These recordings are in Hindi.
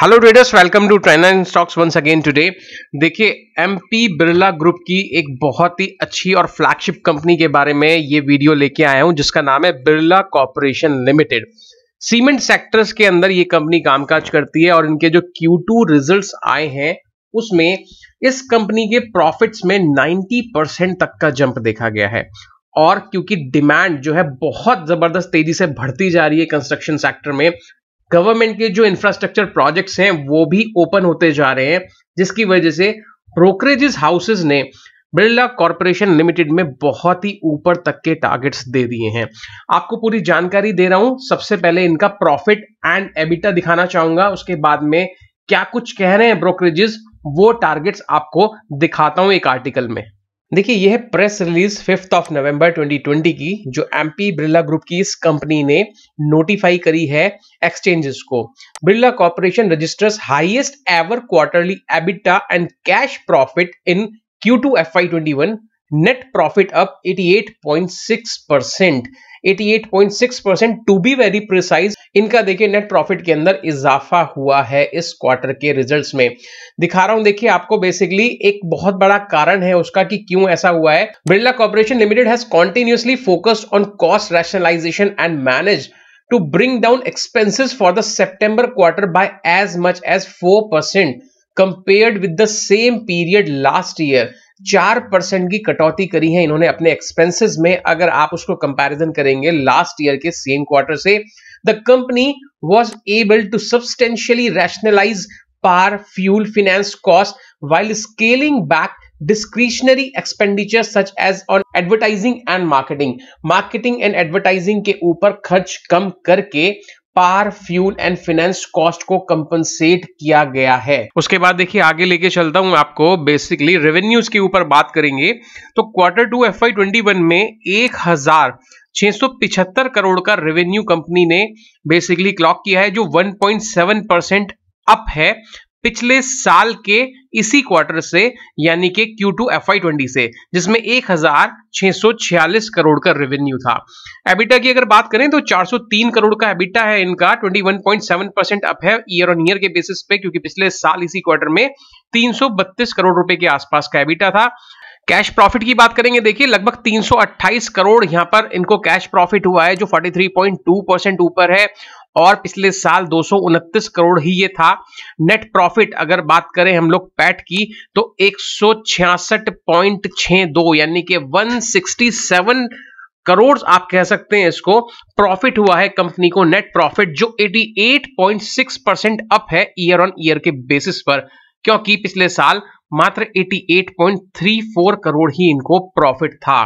Hello traders welcome to trainer in stocks once again today देखिए एमपी बिरला ग्रुप की एक बहुत ही अच्छी और फ्लैगशिप कंपनी के बारे में ये वीडियो लेके आया हूं जिसका नाम है Birla corporation limited cement sectors के अंदर ये कंपनी कामकाज करती है और इनके जो टू रिजल्ट आए हैं उसमें इस कंपनी के प्रॉफिट्स में नाइन्टी परसेंट तक का जंप देखा गया है और क्योंकि डिमांड जो है बहुत जबरदस्त तेजी से बढ़ती जा रही है कंस्ट्रक्शन सेक्टर में गवर्नमेंट के जो इंफ्रास्ट्रक्चर प्रोजेक्ट्स हैं वो भी ओपन होते जा रहे हैं जिसकी वजह से ब्रोकरेजेस हाउसेज ने बिरला कॉरपोरेशन लिमिटेड में बहुत ही ऊपर तक के टारगेट्स दे दिए हैं आपको पूरी जानकारी दे रहा हूं सबसे पहले इनका प्रॉफिट एंड एबिटा दिखाना चाहूंगा उसके बाद में क्या कुछ कह रहे हैं ब्रोकरेजेस वो टारगेट्स आपको दिखाता हूं एक आर्टिकल में देखिए यह press release fifth of November 2020 की जो एमपी बिरला ग्रुप की इस कंपनी ने नोटिफाई करी है एक्सचेंजेस को Birla corporation registers highest ever quarterly EBITDA and cash profit in Q two F net profit up 88.6% 88.6 percent to be very precise इनका देखिए नेट प्रॉफिट के अंदर इजाफा हुआ है इस क्वार्टर के रिजल्ट्स में दिखा रहा हूं देखिए आपको बेसिकली एक बहुत बड़ा कारण है उसका कि क्यों ऐसा हुआ है Birla corporation limited has continuously focused on cost rationalisation and manage bring down expenses for the September quarter by as much as four percent compared with the same period last year चार परसेंट की कटौती करी है इन्होंने अपने एक्सपेंसेस में अगर आप उसको कंपैरिजन करेंगे लास्ट ईयर के सेम क्वार्टर से the company was able to substantially rationalise power fuel finance cost while scaling back discretionary expenditure such as on advertising and marketing marketing and advertising के ऊपर खर्च कम करके power fuel and finance cost को कंपनसेट किया गया है उसके बाद देखिए आगे लेके चलता हूं आपको बेसिकली रेवेन्यूज के ऊपर बात करेंगे तो quarter two F I twenty one में एक हजार 675 करोड़ का रेवेन्यू कंपनी ने बेसिकली क्लॉक किया है जो 1.7 परसेंट अप है पिछले साल के इसी क्वार्टर से यानी कि Q2 FY20 से जिसमें 1646 करोड़ का रेवेन्यू था एबिटा की अगर बात करें तो 403 करोड़ का एबिटा है इनका 21.7 परसेंट अप है ईयर ऑन ईयर के बेसिस पे क्योंकि पिछले साल इसी क्वार्टर में 332 करोड़ रुपए के आसपास का एबिटा था कैश प्रॉफिट की बात करेंगे देखिए लगभग 328 करोड़ यहां पर इनको कैश प्रॉफिट हुआ है जो 43.2 परसेंट ऊपर है और पिछले साल दो करोड़ ही ये था नेट प्रॉफिट अगर बात करें हम लोग पैट की तो एक यानी कि 167 करोड़ आप कह सकते हैं इसको प्रॉफिट हुआ है कंपनी को नेट प्रॉफिट जो 88.6 परसेंट अप है ईयर ऑन ईयर के बेसिस पर क्योंकि पिछले साल मात्र 88.34 करोड़ ही इनको प्रॉफिट था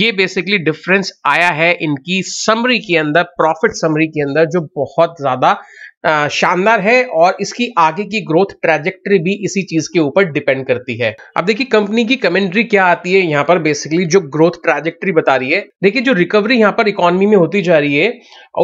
ये बेसिकली डिफरेंस आया है इनकी समरी के अंदर प्रॉफिट समरी के अंदर जो बहुत ज्यादा शानदार है और इसकी आगे की ग्रोथ ट्रेजेक्ट्री भी इसी चीज के ऊपर डिपेंड करती है अब देखिए कंपनी की कमेंट्री क्या आती है यहाँ पर बेसिकली जो ग्रोथ ट्रेजेक्ट्री बता रही है देखिए जो रिकवरी यहाँ पर इकोनॉमी में होती जा रही है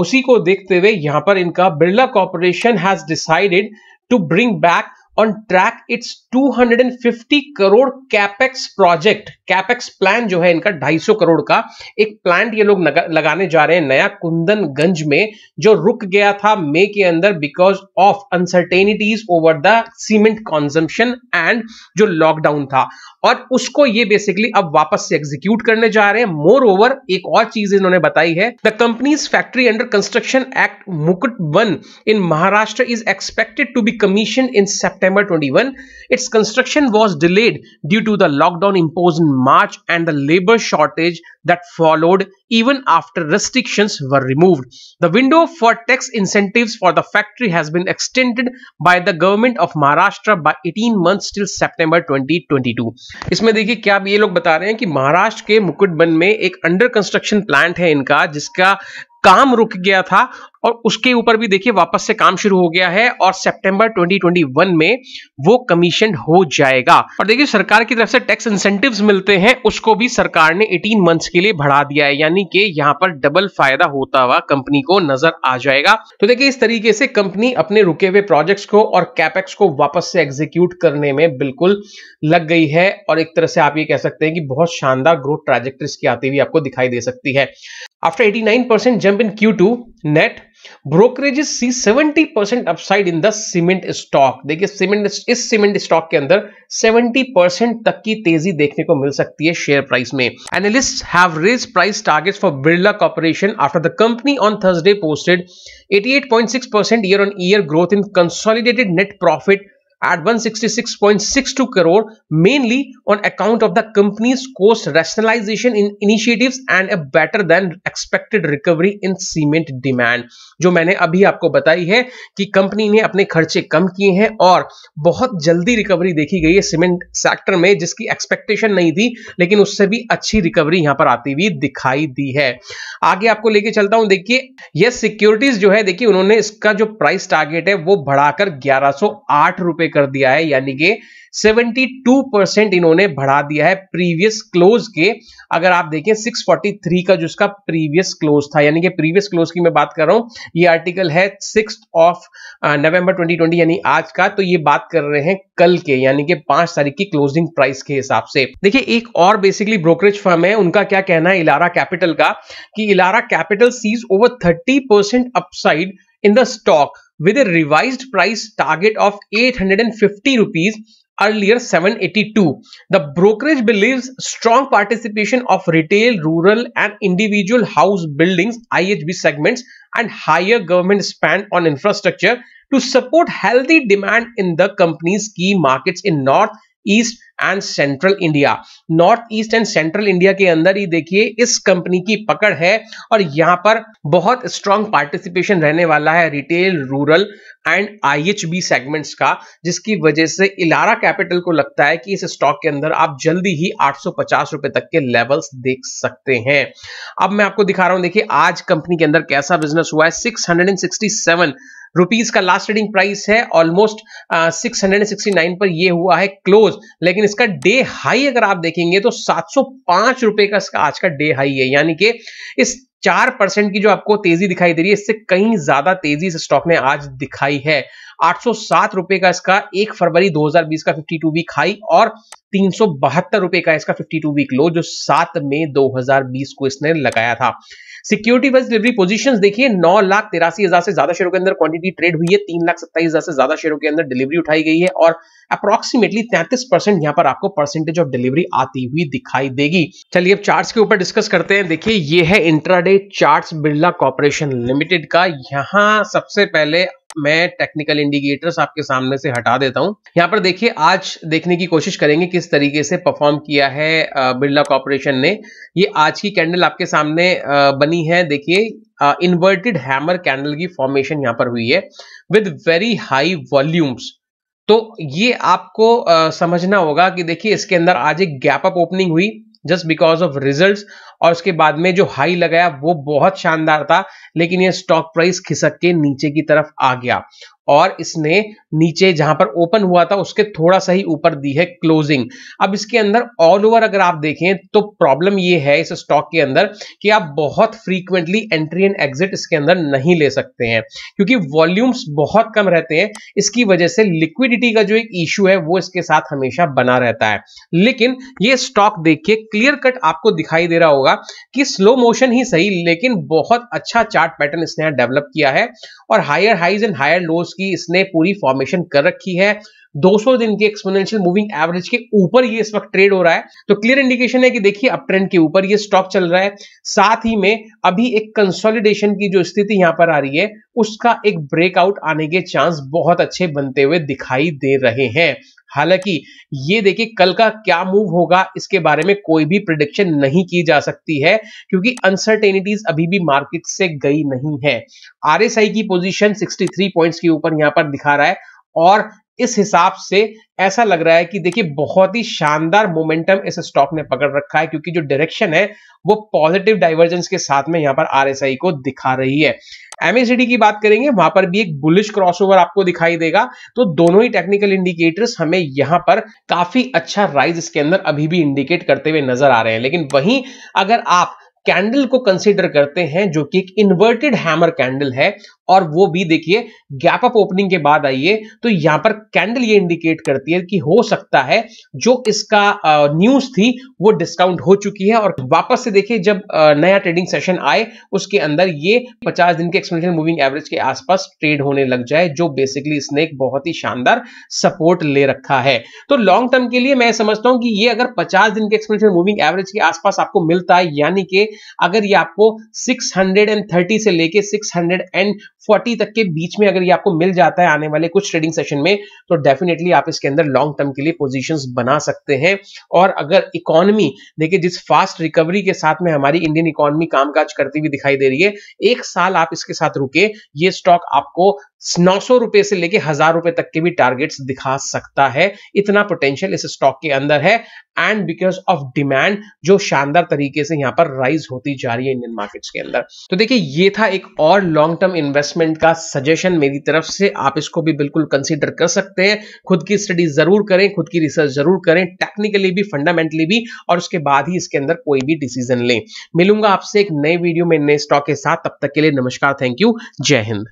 उसी को देखते हुए यहाँ पर इनका Birla corporation has decided to bring back on track its 250 crore capex project capex plan जो है इनका 250 करोड़ का एक प्लांट ये लोग लगाने जा रहे हैं नया कुंदनगंज में जो रुक गया था मे के अंदर because of uncertainties over the cement consumption and जो लॉकडाउन था और उसको ये बेसिकली अब वापस से एग्जीक्यूट करने जा रहे हैं मोर ओवर एक और चीज इन्होंने बताई है the company's factory under construction at मुकुट one in Maharashtra is expected to be commission in September September 21. Its construction was delayed due to the lockdown imposed in March and the labor shortage that followed even after restrictions were removed. The window for tax incentives for the factory has been extended by the government of Maharashtra by 18 months till September 2022. इसमें देखिए क्या ये लोग बता रहे हैं कि महाराष्ट्र के मुकुटबन में एक अंडर कंस्ट्रक्शन प्लांट है इनका जिसका काम रुक गया था और उसके ऊपर भी देखिए वापस से काम शुरू हो गया है और सितंबर 2021 में वो कमीशन हो जाएगा और देखिए सरकार की तरफ से टैक्स इंसेंटिव्स मिलते हैं उसको भी सरकार ने 18 मंथ्स के लिए बढ़ा दिया है यानी कि यहाँ पर डबल फायदा होता हुआ कंपनी को नजर आ जाएगा तो देखिए इस तरीके से कंपनी अपने रुके हुए प्रोजेक्ट्स को और कैपेक्स को वापस से एग्जीक्यूट करने में बिल्कुल लग गई है और एक तरह से आप ये कह सकते हैं कि बहुत शानदार ग्रोथ ट्राजेक्ट्रीज की आती हुई आपको दिखाई दे सकती है After 89% jump in Q2 net, brokerages see 70% upside in the cement stock. देखिए cement इस cement stock के अंदर 70% तक की dekne देखने को मिल सकती share price में. Analysts have raised price targets for Birla Corporation after the company on Thursday posted 88.6% year-on-year growth in consolidated net profit at 166.62 crore mainly on account of the company's cost rationalization in initiatives and a better than expected recovery in cement demand जो मैंने अभी आपको बताई है कि कंपनी ने अपने खर्चे कम किए हैं और बहुत जल्दी रिकवरी देखी गई है सीमेंट सेक्टर में जिसकी एक्सपेक्टेशन नहीं थी लेकिन उससे भी अच्छी रिकवरी यहां पर आती हुई दिखाई दी है आगे आपको लेके चलता हूं देखिए यह सिक्योरिटीज जो है देखिए उन्होंने इसका जो प्राइस टारगेट है वो बढ़ाकर ग्यारह सौ आठ रुपए कर दिया है यानी कि 72 परसेंट इन्होंने बढ़ा दिया है प्रीवियस क्लोज के अगर आप देखें 643 का जो इसका प्रीवियस क्लोज था यानी कि प्रीवियस क्लोज की मैं बात कर रहा हूं ये आर्टिकल है सिक्स ऑफ नवंबर 2020 यानी आज का तो ये बात कर रहे हैं कल के यानी कि पांच तारीख की क्लोजिंग प्राइस के हिसाब से देखिए एक और बेसिकली ब्रोकरेज फर्म है उनका क्या कहना है इलारा कैपिटल का कि Elara capital sees over thirty upside in the stock with a revised price target of 850 rupees earlier 782. The brokerage believes strong participation of retail, rural and individual house buildings IHB segments and higher government spend on infrastructure to support healthy demand in the company's key markets in North, East and central India North East and central India के अंदर ही देखिए इस कंपनी की पकड़ है और यहां पर बहुत स्ट्रांग पार्टिसिपेशन रहने वाला है retail rural and IHB segments का जिसकी वजह से इलारा कैपिटल को लगता है कि इस स्टॉक के अंदर आप जल्दी ही 850 रुपए तक के लेवल्स देख सकते हैं अब मैं आपको दिखा रहा हूं देखिए आज कंपनी के अंदर कैसा बिजनेस हुआ है 667 रुपीज का लास्ट ट्रेडिंग प्राइस है almost six hundred sixty nine पर ये हुआ है क्लोज लेकिन इसका डे हाई अगर आप देखेंगे तो सात सौ पांच रुपए का इसका आज का डे हाई है यानी कि इस चार परसेंट की जो आपको तेजी दिखाई दे रही है इससे कहीं ज्यादा तेजी इस स्टॉक ने आज दिखाई है 807 रुपए का इसका एक फरवरी 2020 का 52 वीक हाई और तीन रुपए का इसका 52 वीक लो जो 7 मई 2020 को इसने लगाया था सिक्योरिटी वाइज डिलीवरी पोजीशंस देखिए नौ लाख तिरासी हजार से ज्यादा शेयरों के अंदर क्वांटिटी ट्रेड हुई है तीन लाख सत्ताईस हजार से ज्यादा शेयरों के अंदर डिलीवरी उठाई गई है और अप्रोक्सीमेटली तैंतीस परसेंट यहां पर आपको परसेंटेज ऑफ डिलीवरी आती हुई दिखाई देगी चलिए अब चार्ट्स के ऊपर डिस्कस करते हैं देखिए ये है intraday chart Birla corporation limited का यहाँ सबसे पहले मैं टेक्निकल इंडिकेटर्स आपके सामने से हटा देता हूं यहाँ पर देखिए आज देखने की कोशिश करेंगे किस तरीके से परफॉर्म किया है बिरला कॉरपोरेशन ने ये आज की कैंडल आपके सामने बनी है देखिए इन्वर्टेड हैमर कैंडल की फॉर्मेशन यहां पर हुई है विद वेरी हाई वॉल्यूम्स तो ये आपको आ, समझना होगा कि देखिए इसके अंदर आज एक गैप अप ओपनिंग हुई जस्ट बिकॉज ऑफ रिजल्ट्स और उसके बाद में जो हाई लगाया वो बहुत शानदार था लेकिन ये स्टॉक प्राइस खिसक के नीचे की तरफ आ गया और इसने नीचे जहां पर ओपन हुआ था उसके थोड़ा सा ही ऊपर दी है क्लोजिंग अब इसके अंदर ऑल ओवर अगर आप देखें तो प्रॉब्लम ये है इस स्टॉक के अंदर कि आप बहुत फ्रीक्वेंटली एंट्री एंड एग्जिट इसके अंदर नहीं ले सकते हैं क्योंकि वॉल्यूम्स बहुत कम रहते हैं इसकी वजह से लिक्विडिटी का जो एक इश्यू है वो इसके साथ हमेशा बना रहता है लेकिन ये स्टॉक देखिए क्लियर कट आपको दिखाई दे रहा होगा कि स्लो मोशन ही सही लेकिन बहुत अच्छा चार्ट पैटर्न इसने डेवलप किया है और higher highs and higher lows की इसने पूरी फॉर्मेशन कर रखी है 200 दिन के एक्सपोनेंशियल मूविंग एवरेज के ऊपर ये इस वक्त ट्रेड हो रहा है तो क्लियर इंडिकेशन है कि देखिए अप ट्रेंड के ऊपर ये स्टॉक चल रहा है साथ ही में अभी एक कंसोलिडेशन की जो स्थिति यहां पर आ रही है उसका एक ब्रेकआउट आने के चांस बहुत अच्छे बनते हुए दिखाई दे रहे हैं हालांकि ये देखिए कल का क्या मूव होगा इसके बारे में कोई भी प्रिडिक्शन नहीं की जा सकती है क्योंकि अनसर्टेनिटीज अभी भी मार्केट से गई नहीं है आरएसआई की पोजीशन 63 पॉइंट्स के ऊपर यहां पर दिखा रहा है और इस हिसाब से ऐसा लग रहा है कि देखिए बहुत ही शानदार मोमेंटम इस स्टॉक ने पकड़ रखा है क्योंकि जो डायरेक्शन है वो पॉजिटिव डाइवर्जेंस के साथ में यहां पर आरएसआई को दिखा रही है एमएसडी की बात करेंगे वहां पर भी एक बुलिश क्रॉसओवर आपको दिखाई देगा तो दोनों ही टेक्निकल इंडिकेटर्स हमें यहां पर काफी अच्छा राइज इसके अंदर अभी भी इंडिकेट करते हुए नजर आ रहे हैं लेकिन वहीं अगर आप कैंडल को कंसीडर करते हैं जो कि एक इन्वर्टेड हैमर कैंडल है और वो भी देखिए गैप अप ओपनिंग के बाद आइए तो यहां पर कैंडल ये इंडिकेट करती है कि हो सकता है जो इसका न्यूज थी वो डिस्काउंट हो चुकी है और वापस से देखिए जब नया ट्रेडिंग सेशन आए उसके अंदर ये 50 दिन के एक्सपेंशन मूविंग एवरेज के आसपास ट्रेड होने लग जाए जो बेसिकली इसने एक बहुत ही शानदार सपोर्ट ले रखा है तो लॉन्ग टर्म के लिए मैं समझता हूं कि ये अगर पचास दिन के एक्सपेंशन मूविंग एवरेज के आसपास आपको मिलता है यानी कि अगर ये आपको सिक्स से लेके 40 तक के बीच में अगर ये आपको मिल जाता है आने वाले कुछ ट्रेडिंग सेशन में तो डेफिनेटली आप इसके अंदर लॉन्ग टर्म के लिए पोजीशंस बना सकते हैं और अगर इकोनॉमी देखिए जिस फास्ट रिकवरी के साथ में हमारी इंडियन इकोनॉमी कामकाज करती हुई दिखाई दे रही है एक साल आप इसके साथ रुके ये स्टॉक आपको 900 रुपए से लेके हजार रुपए तक के भी टारगेट्स दिखा सकता है इतना पोटेंशियल इस स्टॉक के अंदर है एंड बिकॉज ऑफ डिमांड जो शानदार तरीके से यहां पर राइज होती जा रही है इंडियन मार्केट्स के अंदर तो देखिए ये था एक और लॉन्ग टर्म इन्वेस्टमेंट का सजेशन मेरी तरफ से आप इसको भी बिल्कुल कंसिडर कर सकते हैं खुद की स्टडी जरूर करें खुद की रिसर्च जरूर करें टेक्निकली भी फंडामेंटली भी और उसके बाद ही इसके अंदर कोई भी डिसीजन लें मिलूंगा आपसे एक नए वीडियो में नए स्टॉक के साथ तब तक के लिए नमस्कार थैंक यू जय हिंद